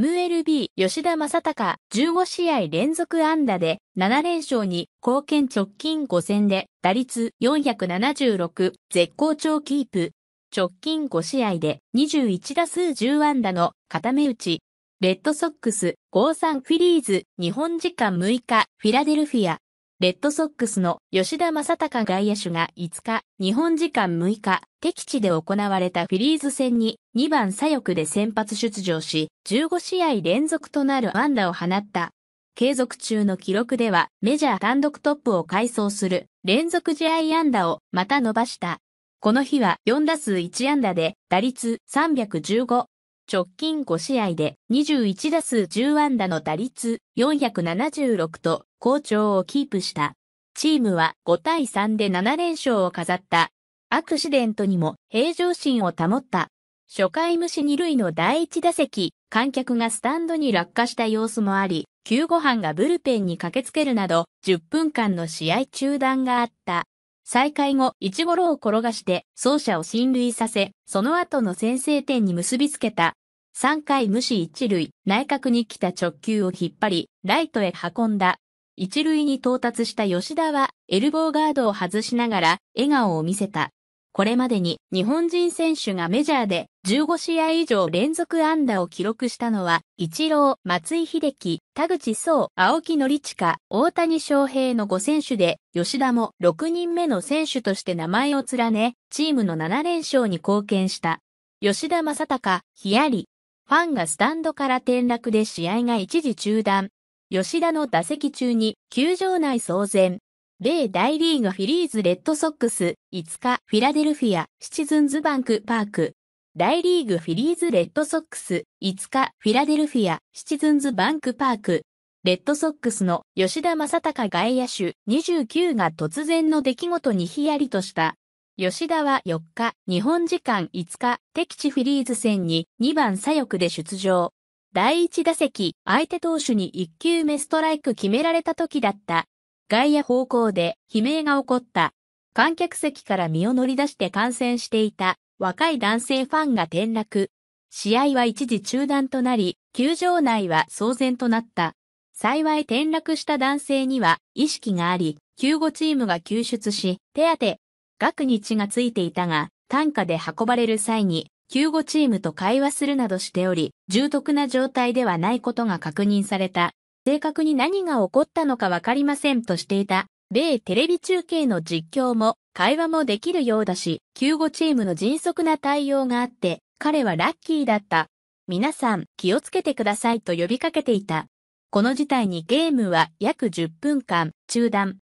MLB 吉田正隆15試合連続安打で7連勝に貢献直近5戦で打率476絶好調キープ直近5試合で21打数10安打の固め打ちレッドソックス53フィリーズ日本時間6日フィラデルフィアレッドソックスの吉田正隆外野手が5日、日本時間6日、敵地で行われたフィリーズ戦に2番左翼で先発出場し、15試合連続となる安打を放った。継続中の記録ではメジャー単独トップを回送する連続試合安打をまた伸ばした。この日は4打数1安打で打率315、直近5試合で21打数10安打の打率476と好調をキープした。チームは5対3で7連勝を飾った。アクシデントにも平常心を保った。初回無視二塁の第1打席、観客がスタンドに落下した様子もあり、救護班がブルペンに駆けつけるなど、10分間の試合中断があった。再開後、1ゴを転がして、走者を進塁させ、その後の先制点に結びつけた。3回無視一塁、内角に来た直球を引っ張り、ライトへ運んだ。一塁に到達した吉田は、エルボーガードを外しながら、笑顔を見せた。これまでに日本人選手がメジャーで15試合以上連続安打を記録したのは、一郎、松井秀喜、田口壮、青木則親、大谷翔平の5選手で、吉田も6人目の選手として名前を連ね、チームの7連勝に貢献した。吉田正隆、ヒヤリ、ファンがスタンドから転落で試合が一時中断。吉田の打席中に球場内騒然。米大リーグフィリーズレッドソックス5日フィラデルフィアシチズンズバンクパーク。大リーグフィリーズレッドソックス5日フィラデルフィアシチズンズバンクパーク。レッドソックスの吉田正隆外野手29が突然の出来事にヒヤリとした。吉田は4日、日本時間5日、敵地フィリーズ戦に2番左翼で出場。第1打席、相手投手に1球目ストライク決められた時だった。外野方向で悲鳴が起こった。観客席から身を乗り出して観戦していた若い男性ファンが転落。試合は一時中断となり、球場内は騒然となった。幸い転落した男性には意識があり、救護チームが救出し、手当て、額に血がついていたが、単価で運ばれる際に、救護チームと会話するなどしており、重篤な状態ではないことが確認された。正確に何が起こったのかわかりませんとしていた。米テレビ中継の実況も会話もできるようだし、救護チームの迅速な対応があって、彼はラッキーだった。皆さん気をつけてくださいと呼びかけていた。この事態にゲームは約10分間中断。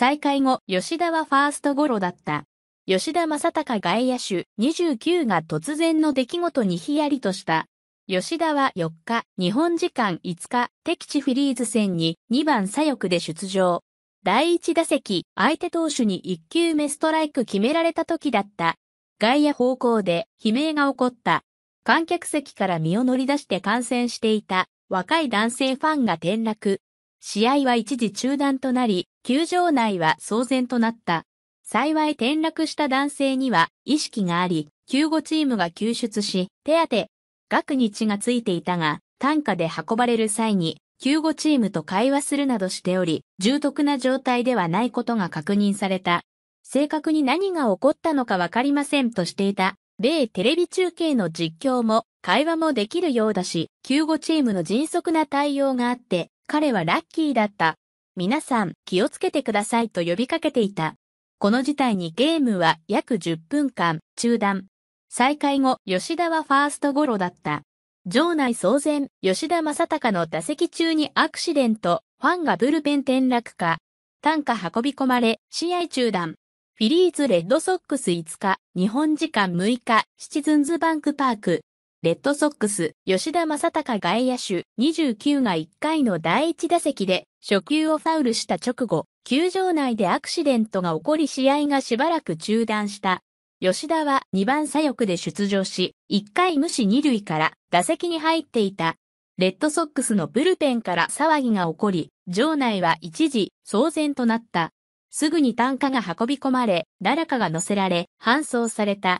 再開後、吉田はファーストゴロだった。吉田正隆外野手29が突然の出来事にヒヤリとした。吉田は4日、日本時間5日、敵地フィリーズ戦に2番左翼で出場。第1打席、相手投手に1球目ストライク決められた時だった。外野方向で悲鳴が起こった。観客席から身を乗り出して観戦していた若い男性ファンが転落。試合は一時中断となり、球場内は騒然となった。幸い転落した男性には意識があり、救護チームが救出し、手当て、額に血がついていたが、担架で運ばれる際に、救護チームと会話するなどしており、重篤な状態ではないことが確認された。正確に何が起こったのかわかりませんとしていた。米テレビ中継の実況も会話もできるようだし、救護チームの迅速な対応があって、彼はラッキーだった。皆さん、気をつけてくださいと呼びかけていた。この事態にゲームは約10分間中断。再開後、吉田はファーストゴロだった。場内騒然、吉田正隆の打席中にアクシデント、ファンがブルペン転落か。単価運び込まれ、試合中断。フィリーズ・レッドソックス5日、日本時間6日、シチズンズバンクパーク、レッドソックス、吉田正隆外野手、29が1回の第1打席で、初球をファウルした直後、球場内でアクシデントが起こり試合がしばらく中断した。吉田は2番左翼で出場し、1回無視2塁から打席に入っていた。レッドソックスのブルペンから騒ぎが起こり、場内は一時騒然となった。すぐに単価が運び込まれ、誰かが乗せられ、搬送された。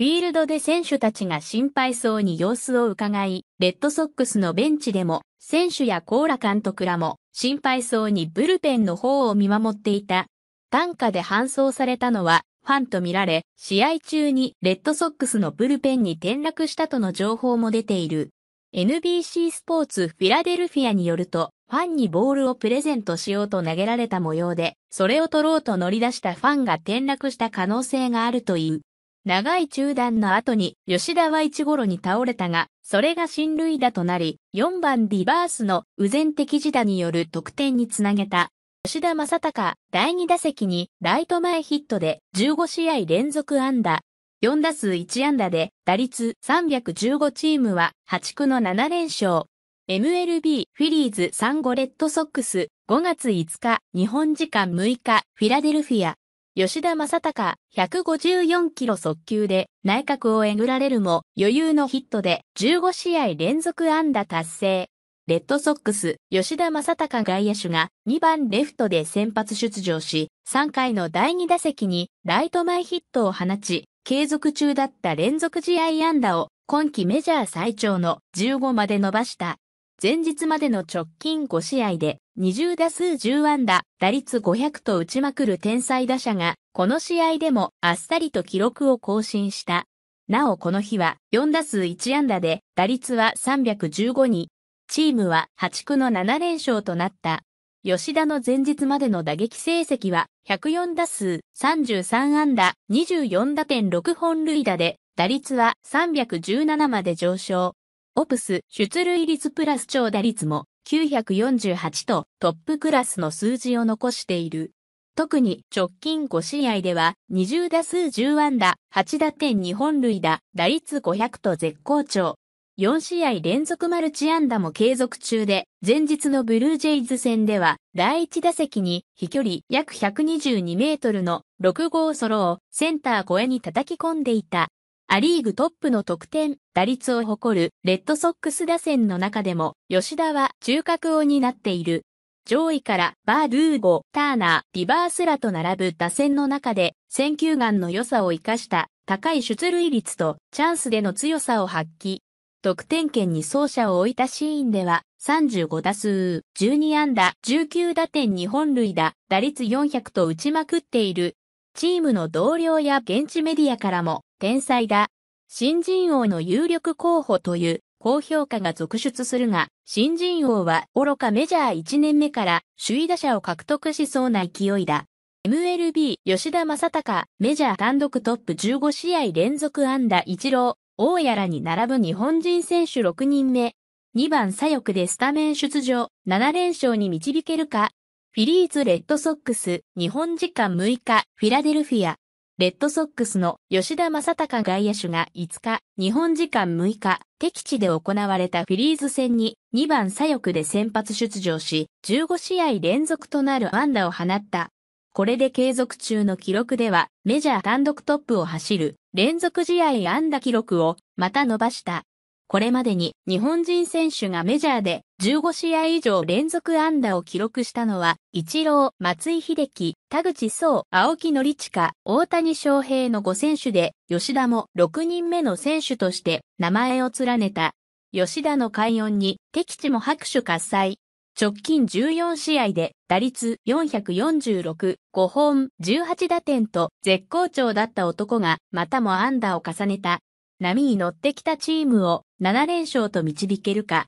フィールドで選手たちが心配そうに様子を伺い、レッドソックスのベンチでも、選手やコーラ監督らも、心配そうにブルペンの方を見守っていた。短歌で搬送されたのは、ファンと見られ、試合中にレッドソックスのブルペンに転落したとの情報も出ている。NBC スポーツフィラデルフィアによると、ファンにボールをプレゼントしようと投げられた模様で、それを取ろうと乗り出したファンが転落した可能性があるという。長い中断の後に吉田は1頃に倒れたが、それが新塁打となり、4番ディバースの右前的自打による得点につなげた。吉田正隆、第2打席にライト前ヒットで15試合連続安打。4打数1安打で打率315チームは8区の7連勝。MLB フィリーズ3 5レッドソックス5月5日日本時間6日フィラデルフィア。吉田正隆、154キロ速球で内角をえぐられるも余裕のヒットで15試合連続安打達成。レッドソックス、吉田正隆外野手が2番レフトで先発出場し、3回の第2打席にライト前ヒットを放ち、継続中だった連続試合安打を今季メジャー最長の15まで伸ばした。前日までの直近5試合で20打数10安打、打率500と打ちまくる天才打者が、この試合でもあっさりと記録を更新した。なおこの日は4打数1安打で、打率は315に、チームは8区の7連勝となった。吉田の前日までの打撃成績は104打数33安打24打点6本塁打で打率は317まで上昇。オプス出塁率プラス超打率も948とトップクラスの数字を残している。特に直近5試合では20打数10安打、8打点2本塁打、打率500と絶好調。4試合連続マルチ安打も継続中で、前日のブルージェイズ戦では、第1打席に飛距離約122メートルの6号ソロをセンター越えに叩き込んでいた。ア・リーグトップの得点、打率を誇るレッドソックス打線の中でも、吉田は中核を担っている。上位からバードゥーゴ、ターナー、リバースラと並ぶ打線の中で、選球眼の良さを生かした高い出塁率とチャンスでの強さを発揮。得点圏に走者を置いたシーンでは、35打数、12安打、19打点2本塁打、打率400と打ちまくっている。チームの同僚や現地メディアからも、天才だ。新人王の有力候補という高評価が続出するが、新人王は愚かメジャー1年目から首位打者を獲得しそうな勢いだ。MLB 吉田正隆、メジャー単独トップ15試合連続安打一郎、大やらに並ぶ日本人選手6人目。2番左翼でスタメン出場、7連勝に導けるか、フィリーズ・レッドソックス、日本時間6日、フィラデルフィア。レッドソックスの吉田正隆外野手が5日、日本時間6日、敵地で行われたフィリーズ戦に2番左翼で先発出場し、15試合連続となる安打を放った。これで継続中の記録では、メジャー単独トップを走る連続試合安打記録をまた伸ばした。これまでに日本人選手がメジャーで15試合以上連続安打を記録したのは、一郎、松井秀喜、田口総、青木ち親、大谷翔平の5選手で、吉田も6人目の選手として名前を連ねた。吉田の快音に敵地も拍手喝采。直近14試合で打率446、5本、18打点と絶好調だった男がまたも安打を重ねた。波に乗ってきたチームを7連勝と導けるか。